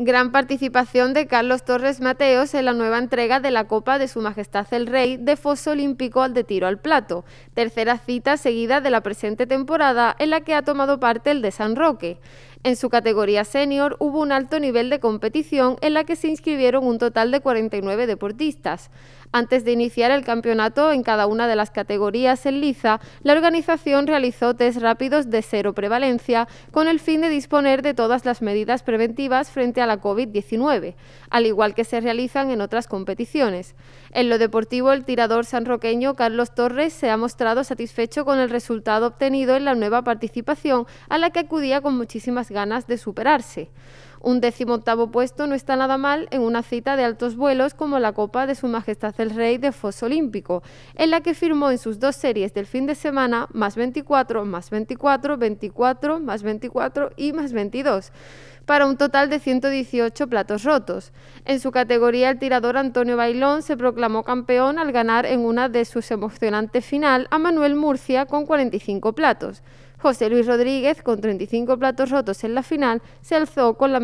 Gran participación de Carlos Torres Mateos en la nueva entrega de la Copa de Su Majestad el Rey de Foso Olímpico al de tiro al plato, tercera cita seguida de la presente temporada en la que ha tomado parte el de San Roque. En su categoría senior hubo un alto nivel de competición en la que se inscribieron un total de 49 deportistas. Antes de iniciar el campeonato en cada una de las categorías en liza, la organización realizó test rápidos de cero prevalencia con el fin de disponer de todas las medidas preventivas frente a la COVID-19, al igual que se realizan en otras competiciones. En lo deportivo, el tirador sanroqueño Carlos Torres se ha mostrado satisfecho con el resultado obtenido en la nueva participación a la que acudía con muchísimas ganas ganas de superarse. Un decimoctavo puesto no está nada mal en una cita de altos vuelos como la Copa de Su Majestad el Rey de Foso Olímpico, en la que firmó en sus dos series del fin de semana más 24, más 24, 24, más 24 y más 22 para un total de 118 platos rotos. En su categoría, el tirador Antonio Bailón se proclamó campeón al ganar en una de sus emocionantes final a Manuel Murcia con 45 platos. José Luis Rodríguez, con 35 platos rotos en la final, se alzó con la